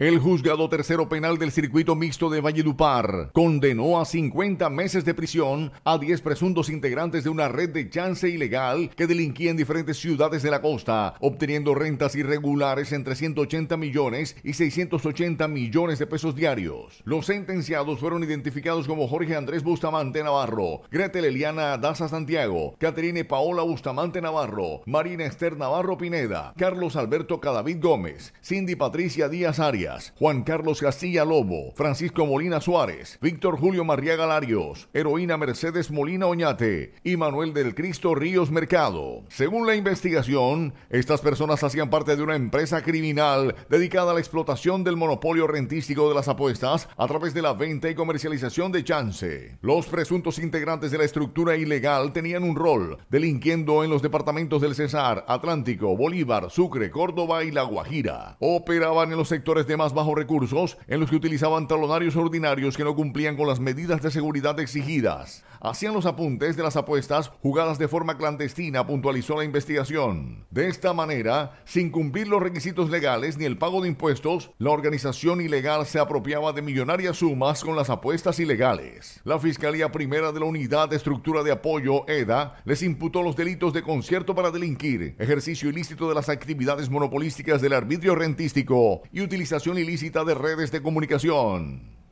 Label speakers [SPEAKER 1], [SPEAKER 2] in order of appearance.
[SPEAKER 1] El juzgado tercero penal del circuito mixto de Valledupar condenó a 50 meses de prisión a 10 presuntos integrantes de una red de chance ilegal que delinquía en diferentes ciudades de la costa, obteniendo rentas irregulares entre 180 millones y 680 millones de pesos diarios. Los sentenciados fueron identificados como Jorge Andrés Bustamante Navarro, Gretel Eliana Daza Santiago, Caterine Paola Bustamante Navarro, Marina Esther Navarro Pineda, Carlos Alberto Cadavid Gómez, Cindy Patricia Díaz Arias, Juan Carlos García Lobo, Francisco Molina Suárez, Víctor Julio María Galarios, Heroína Mercedes Molina Oñate y Manuel del Cristo Ríos Mercado. Según la investigación, estas personas hacían parte de una empresa criminal dedicada a la explotación del monopolio rentístico de las apuestas a través de la venta y comercialización de chance. Los presuntos integrantes de la estructura ilegal tenían un rol, delinquiendo en los departamentos del Cesar, Atlántico, Bolívar, Sucre, Córdoba y La Guajira. Operaban en los sectores de más bajos recursos en los que utilizaban talonarios ordinarios que no cumplían con las medidas de seguridad exigidas hacían los apuntes de las apuestas jugadas de forma clandestina, puntualizó la investigación. De esta manera, sin cumplir los requisitos legales ni el pago de impuestos, la organización ilegal se apropiaba de millonarias sumas con las apuestas ilegales. La Fiscalía Primera de la Unidad de Estructura de Apoyo, EDA, les imputó los delitos de concierto para delinquir, ejercicio ilícito de las actividades monopolísticas del arbitrio rentístico y utilización ilícita de redes de comunicación.